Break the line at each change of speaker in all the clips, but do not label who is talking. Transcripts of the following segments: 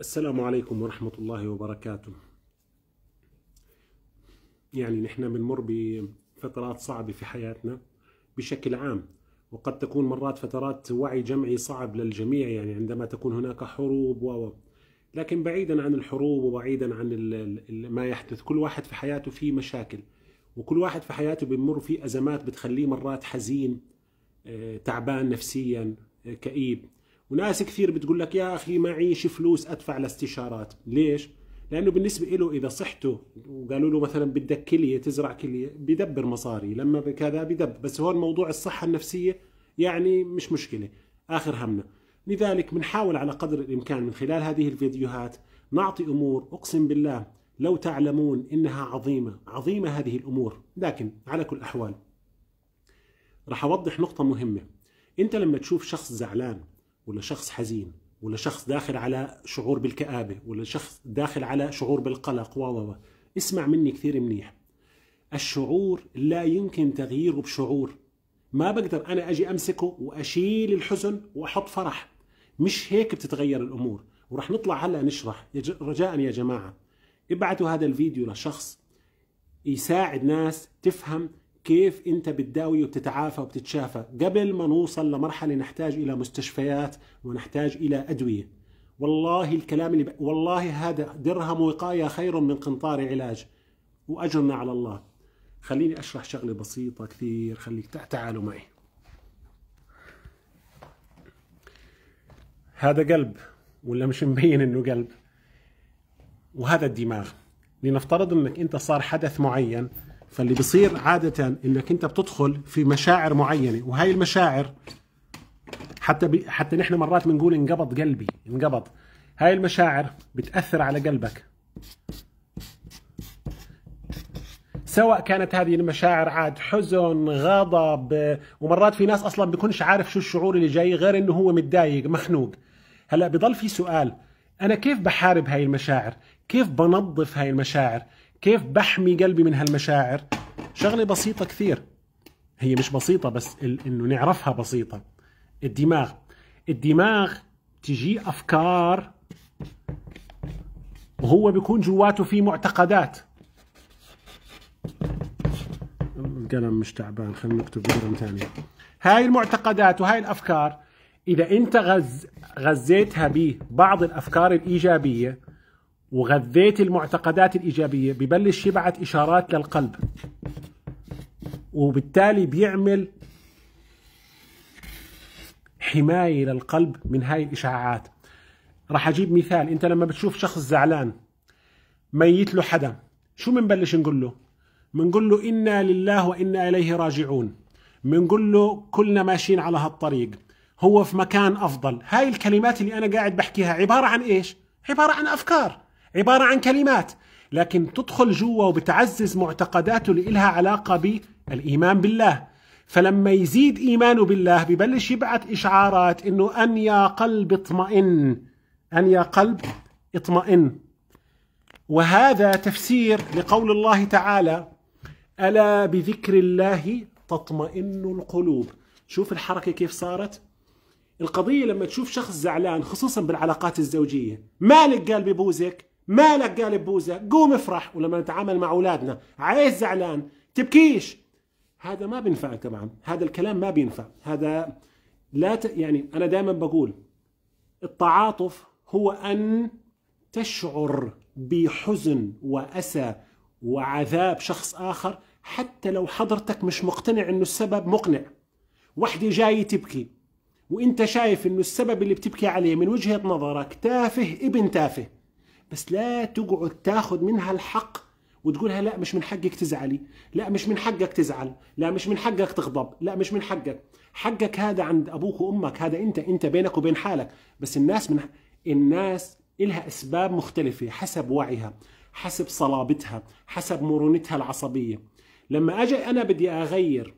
السلام عليكم ورحمة الله وبركاته يعني نحن بنمر بفترات صعبة في حياتنا بشكل عام وقد تكون مرات فترات وعي جمعي صعب للجميع يعني عندما تكون هناك حروب و لكن بعيدا عن الحروب وبعيدا عن ما يحدث كل واحد في حياته فيه مشاكل وكل واحد في حياته بيمر في أزمات بتخليه مرات حزين آه، تعبان نفسيا آه، كئيب وناس كثير بتقول لك يا اخي معيش فلوس ادفع لاستشارات ليش لانه بالنسبه له اذا صحته وقالوا له مثلا بدك كليه تزرع كليه بيدبر مصاري لما كذا بيدبر بس هون موضوع الصحه النفسيه يعني مش مشكله اخر همنا لذلك بنحاول على قدر الامكان من خلال هذه الفيديوهات نعطي امور اقسم بالله لو تعلمون انها عظيمه عظيمه هذه الامور لكن على كل الاحوال راح اوضح نقطه مهمه انت لما تشوف شخص زعلان ولا شخص حزين ولا شخص داخل على شعور بالكآبة ولا شخص داخل على شعور بالقلق و اسمع مني كثير منيح الشعور لا يمكن تغييره بشعور ما بقدر أنا أجي أمسكه وأشيل الحزن وأحط فرح مش هيك بتتغير الأمور ورح نطلع هلا نشرح رجاء يا جماعة ابعتوا هذا الفيديو لشخص يساعد ناس تفهم كيف انت بتداوي وبتتعافى وبتتشافى قبل ما نوصل لمرحله نحتاج الى مستشفيات ونحتاج الى ادويه والله الكلام اللي ب... والله هذا درهم وقايه خير من قنطار علاج واجرنا على الله خليني اشرح شغله بسيطه كثير خليك تعالوا معي هذا قلب ولا مش مبين انه قلب وهذا الدماغ لنفترض انك انت صار حدث معين فاللي بصير عادة انك انت بتدخل في مشاعر معينة وهي المشاعر حتى بي حتى نحن مرات بنقول انقبض قلبي انقبض هاي المشاعر بتأثر على قلبك سواء كانت هذه المشاعر عاد حزن غضب ومرات في ناس اصلا بيكونش عارف شو الشعور اللي جاي غير انه هو متضايق مخنوق هلا بضل في سؤال انا كيف بحارب هاي المشاعر كيف بنظف هاي المشاعر كيف بحمي قلبي من هالمشاعر شغله بسيطه كثير هي مش بسيطه بس انه نعرفها بسيطه الدماغ الدماغ تجي افكار وهو بيكون جواته في معتقدات القلم مش تعبان خلينا نكتب قلم ثاني هاي المعتقدات وهاي الافكار اذا انت غز غزيتها ببعض الافكار الايجابيه وغذيت المعتقدات الإيجابية ببلش يبعت إشارات للقلب وبالتالي بيعمل حماية للقلب من هاي الإشعاعات رح أجيب مثال أنت لما بتشوف شخص زعلان ميت له حدا شو بنبلش نقول له بنقول له إنا لله وإنا إليه راجعون بنقول له كلنا ماشيين على هالطريق هو في مكان أفضل هاي الكلمات اللي أنا قاعد بحكيها عبارة عن إيش؟ عبارة عن أفكار عبارة عن كلمات لكن تدخل جوا وبتعزز معتقداته اللي إلها علاقة بالإيمان بالله فلما يزيد إيمانه بالله ببلش يبعث إشعارات إنه أن يا قلب اطمئن أن يا قلب اطمئن وهذا تفسير لقول الله تعالى ألا بذكر الله تطمئن القلوب شوف الحركة كيف صارت القضية لما تشوف شخص زعلان خصوصا بالعلاقات الزوجية مالك قال ببوزك مالك قالب بوزة قوم افرح ولما نتعامل مع أولادنا عايز زعلان تبكيش هذا ما بينفع طبعا هذا الكلام ما بينفع هذا لا ت... يعني أنا دائما بقول التعاطف هو أن تشعر بحزن وأسى وعذاب شخص آخر حتى لو حضرتك مش مقتنع أنه السبب مقنع وحدة جاي تبكي وانت شايف انه السبب اللي بتبكي عليه من وجهة نظرك تافه ابن تافه بس لا تقعد تاخذ منها الحق وتقولها لا مش من حقك تزعلي لا مش من حقك تزعل لا مش من حقك تغضب لا مش من حقك حقك هذا عند ابوك وامك هذا انت انت بينك وبين حالك بس الناس من الناس إلها أسباب مختلفة حسب وعيها حسب صلابتها حسب مرونتها العصبية لما أجي أنا بدي أغير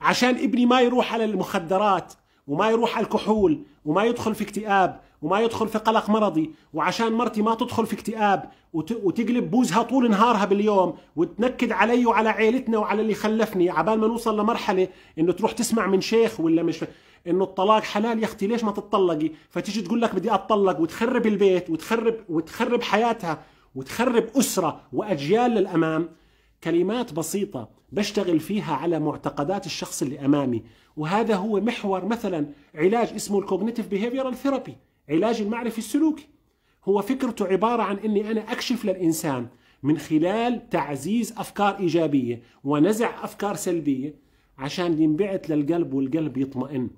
عشان ابني ما يروح على المخدرات وما يروح على الكحول وما يدخل في اكتئاب وما يدخل في قلق مرضي وعشان مرتي ما تدخل في اكتئاب وتقلب بوزها طول نهارها باليوم وتنكد علي وعلى عيلتنا وعلى اللي خلفني عبال ما نوصل لمرحله انه تروح تسمع من شيخ ولا مش انه الطلاق حلال يا اختي ليش ما تتطلقي فتيجي تقول لك بدي اتطلق وتخرب البيت وتخرب وتخرب حياتها وتخرب اسره واجيال للامام كلمات بسيطة بشتغل فيها على معتقدات الشخص اللي أمامي وهذا هو محور مثلا علاج اسمه الكوجنيتيف بيهيفيرال ثيرابي علاج المعرفي السلوكي هو فكرته عبارة عن أني أنا أكشف للإنسان من خلال تعزيز أفكار إيجابية ونزع أفكار سلبية عشان ينبعث للقلب والقلب يطمئن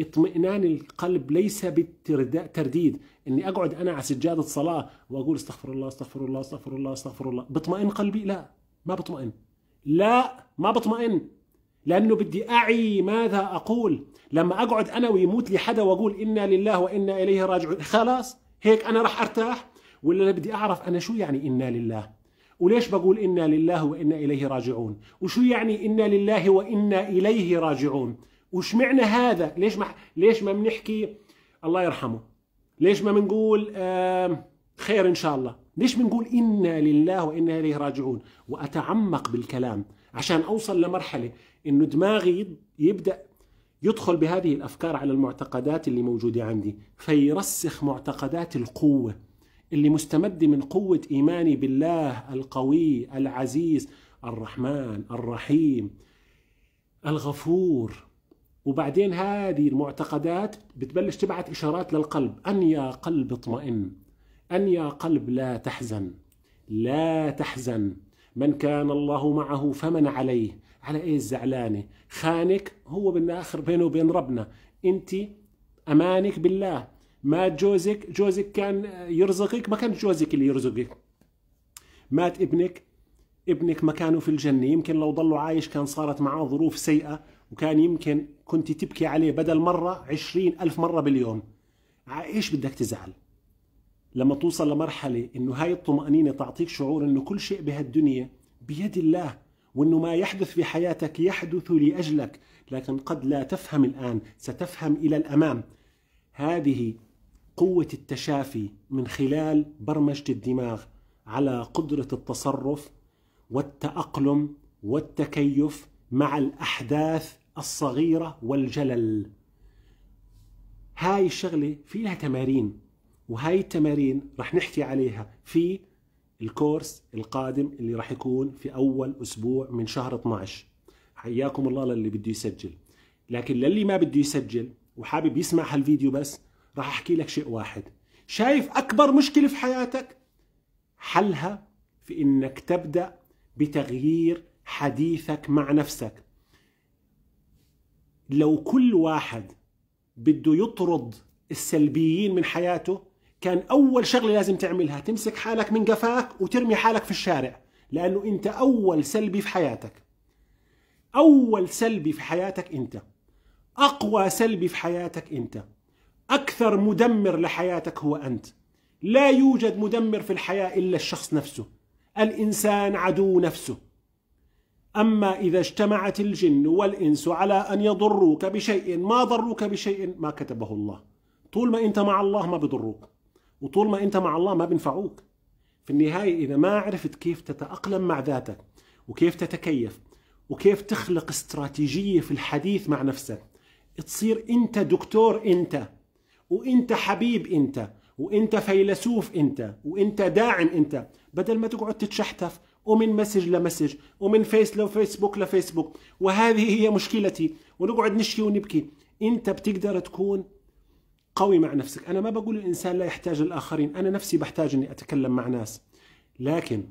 اطمئنان القلب ليس بالترديد اني اقعد انا على سجاده صلاه واقول استغفر الله استغفر الله استغفر الله استغفر الله بطمئن قلبي لا ما بطمئن لا ما بطمئن لانه بدي اعي ماذا اقول لما اقعد انا ويموت لي حدا واقول انا لله وانا اليه راجعون خلاص هيك انا راح ارتاح ولا بدي اعرف انا شو يعني انا لله وليش بقول انا لله وانا اليه راجعون وشو يعني انا لله وانا اليه راجعون وش معنى هذا ليش ما ليش ما بنحكي الله يرحمه ليش ما بنقول خير ان شاء الله ليش بنقول إنا لله وإنا إليه راجعون وأتعمق بالكلام عشان أوصل لمرحلة إنه دماغي يبدأ يدخل بهذه الأفكار على المعتقدات اللي موجودة عندي فيرسخ معتقدات القوة اللي مستمدة من قوة إيماني بالله القوي العزيز الرحمن الرحيم الغفور وبعدين هذه المعتقدات بتبلش تبعث إشارات للقلب أن يا قلب اطمئن أن يا قلب لا تحزن لا تحزن من كان الله معه فمن عليه على ايه الزعلانه خانك هو بالاخر بينه وبين ربنا انت امانك بالله ما جوزك جوزك كان يرزقك ما كان جوزك اللي يرزقك مات ابنك ابنك مكانه في الجنة يمكن لو ضلوا عايش كان صارت معه ظروف سيئة وكان يمكن كنت تبكي عليه بدل مرة عشرين ألف مرة باليوم ايش بدك تزعل لما توصل لمرحلة إنه هاي الطمأنينة تعطيك شعور إنه كل شيء بهالدنيا بيد الله وإنه ما يحدث في حياتك يحدث لأجلك لكن قد لا تفهم الآن ستفهم إلى الأمام هذه قوة التشافي من خلال برمجة الدماغ على قدرة التصرف والتأقلم والتكيف مع الأحداث الصغيرة والجلل هاي الشغلة فيها تمارين وهاي التمارين رح نحكي عليها في الكورس القادم اللي رح يكون في أول أسبوع من شهر 12 حياكم الله للي بده يسجل لكن للي ما بده يسجل وحابب يسمع هالفيديو بس رح احكي لك شيء واحد شايف اكبر مشكله في حياتك حلها في انك تبدا بتغيير حديثك مع نفسك لو كل واحد بده يطرد السلبيين من حياته كان اول شغله لازم تعملها تمسك حالك من قفاك وترمي حالك في الشارع لانه انت اول سلبي في حياتك اول سلبي في حياتك انت اقوى سلبي في حياتك انت اكثر مدمر لحياتك هو انت لا يوجد مدمر في الحياه الا الشخص نفسه الانسان عدو نفسه اما اذا اجتمعت الجن والانس على ان يضروك بشيء ما ضروك بشيء ما كتبه الله طول ما انت مع الله ما بضروك وطول ما انت مع الله ما بينفعوك في النهاية إذا ما عرفت كيف تتأقلم مع ذاتك وكيف تتكيف وكيف تخلق استراتيجية في الحديث مع نفسك تصير أنت دكتور أنت وأنت حبيب أنت وأنت فيلسوف أنت وأنت داعم أنت بدل ما تقعد تتشحتف ومن مسج لمسج ومن فيس لفيسبوك لفيسبوك وهذه هي مشكلتي ونقعد نشكي ونبكي أنت بتقدر تكون قوي مع نفسك أنا ما بقول الإنسان لا يحتاج الآخرين أنا نفسي بحتاج أني أتكلم مع ناس لكن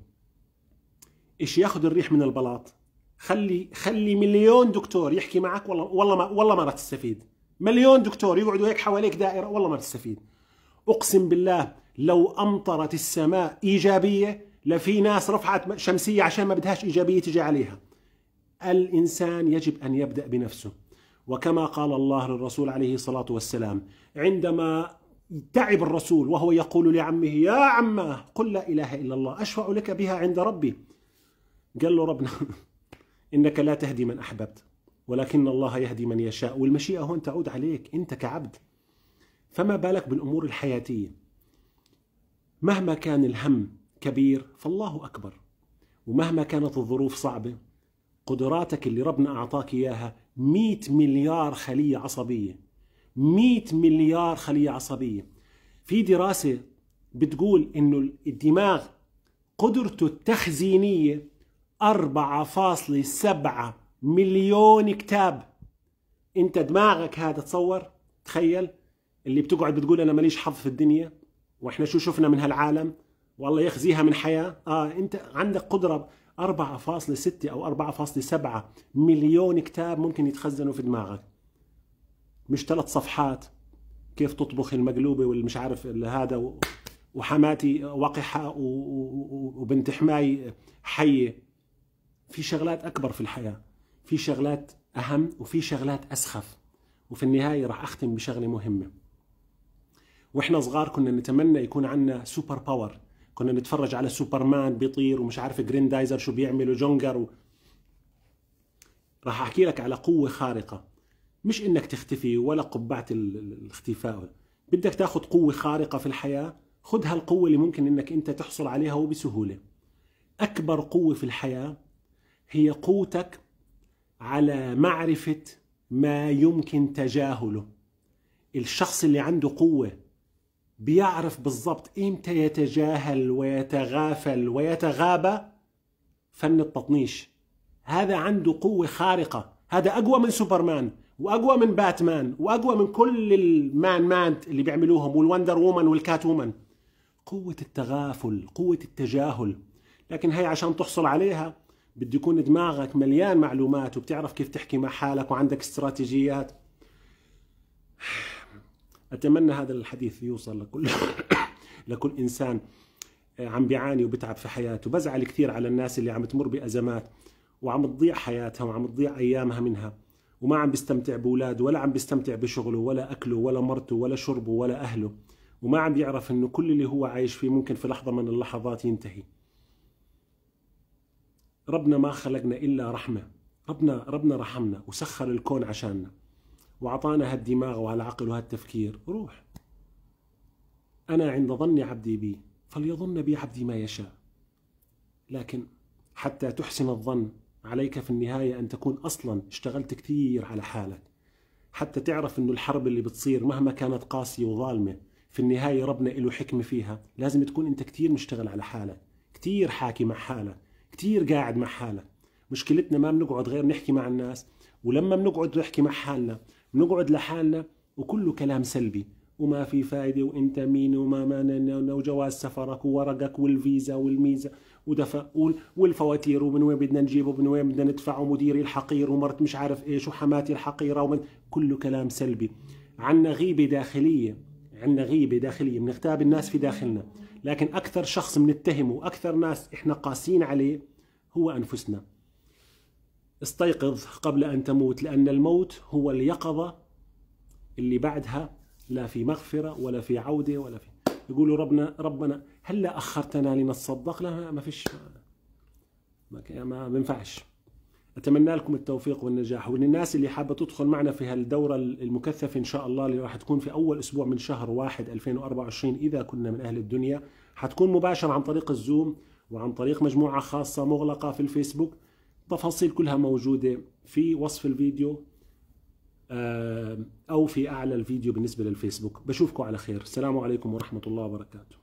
إيش ياخذ الريح من البلاط خلي خلي مليون دكتور يحكي معك والله والله ما والله ما بتستفيد تستفيد مليون دكتور يقعدوا هيك حواليك دائره والله ما تستفيد اقسم بالله لو امطرت السماء ايجابيه لفي ناس رفعت شمسيه عشان ما بدهاش ايجابيه تجي عليها الانسان يجب ان يبدا بنفسه وكما قال الله للرسول عليه الصلاة والسلام عندما تعب الرسول وهو يقول لعمه يا عماه قل لا إله إلا الله أشفع لك بها عند ربي قال له ربنا إنك لا تهدي من أحببت ولكن الله يهدي من يشاء والمشيئة هون تعود عليك أنت كعبد فما بالك بالأمور الحياتية مهما كان الهم كبير فالله أكبر ومهما كانت الظروف صعبة قدراتك اللي ربنا أعطاك إياها 100 مليار خلية عصبية 100 مليار خلية عصبية في دراسة بتقول إنه الدماغ قدرته التخزينية 4.7 مليون كتاب انت دماغك هذا تصور تخيل اللي بتقعد بتقول انا ماليش حظ في الدنيا واحنا شو شفنا من هالعالم والله يخزيها من حياه اه انت عندك قدره 4.6 او 4.7 مليون كتاب ممكن يتخزنوا في دماغك مش ثلاث صفحات كيف تطبخ المقلوبه والمش عارف هذا وحماتي وقحه وبنت حماي حيه في شغلات اكبر في الحياه في شغلات اهم وفي شغلات اسخف وفي النهايه راح اختم بشغله مهمه واحنا صغار كنا نتمنى يكون عندنا سوبر باور كنا نتفرج على سوبرمان بيطير ومش عارف دايزر شو بيعمل وجونجر و... راح احكي لك على قوه خارقه مش انك تختفي ولا قبعه الاختفاء بدك تاخذ قوه خارقه في الحياه خذ هالقوه اللي ممكن انك انت تحصل عليها وبسهوله اكبر قوه في الحياه هي قوتك على معرفه ما يمكن تجاهله الشخص اللي عنده قوه بيعرف بالضبط إمتى يتجاهل ويتغافل ويتغابى فن التطنيش هذا عنده قوة خارقة هذا أقوى من سوبرمان وأقوى من باتمان وأقوى من كل المان مانت اللي بيعملوهم والوندر وومن والكات وومن قوة التغافل قوة التجاهل لكن هي عشان تحصل عليها بده يكون دماغك مليان معلومات وبتعرف كيف تحكي مع حالك وعندك استراتيجيات أتمنى هذا الحديث يوصل لكل لكل إنسان آه، عم بيعاني وبتعب في حياته بزعل كثير على الناس اللي عم تمر بأزمات وعم تضيع حياتها وعم تضيع أيامها منها وما عم بيستمتع بأولاده ولا عم بيستمتع بشغله ولا أكله ولا مرته ولا شربه ولا أهله وما عم بيعرف إنه كل اللي هو عايش فيه ممكن في لحظة من اللحظات ينتهي ربنا ما خلقنا إلا رحمة ربنا ربنا رحمنا وسخر الكون عشاننا وأعطانا هالدماغ وهالعقل وهالتفكير روح أنا عند ظن عبدي بي فليظن بي عبدي ما يشاء لكن حتى تحسن الظن عليك في النهاية أن تكون أصلا اشتغلت كثير على حالك حتى تعرف أن الحرب اللي بتصير مهما كانت قاسية وظالمة في النهاية ربنا له حكمة فيها لازم تكون أنت كثير مشتغل على حالك كثير حاكي مع حالك كثير قاعد مع حالك مشكلتنا ما بنقعد غير نحكي مع الناس ولما بنقعد نحكي مع حالنا نقعد لحالنا وكله كلام سلبي وما في فايده وانت مين وما ما وجواز سفرك وورقك والفيزا والميزه ودفع والفواتير ومن وين بدنا نجيبه ومن وين بدنا ندفعه ومديري الحقير ومرت مش عارف ايش وحماتي الحقيره ومن كله كلام سلبي عندنا غيبه داخليه عندنا غيبه داخليه بنغتاب الناس في داخلنا لكن اكثر شخص بنتهمه واكثر ناس احنا قاسين عليه هو انفسنا استيقظ قبل أن تموت لأن الموت هو اليقظة اللي بعدها لا في مغفرة ولا في عودة ولا في يقولوا ربنا ربنا هلا أخرتنا لنتصدق لا ما فيش ما, ما بنفعش أتمنى لكم التوفيق والنجاح وللناس اللي حابة تدخل معنا في هالدورة المكثفة إن شاء الله اللي راح تكون في أول أسبوع من شهر واحد 2024 إذا كنا من أهل الدنيا حتكون مباشرة عن طريق الزوم وعن طريق مجموعة خاصة مغلقة في الفيسبوك التفاصيل كلها موجودة في وصف الفيديو آه، أو في أعلى الفيديو بالنسبة للفيسبوك بشوفكم على خير السلام عليكم ورحمة الله وبركاته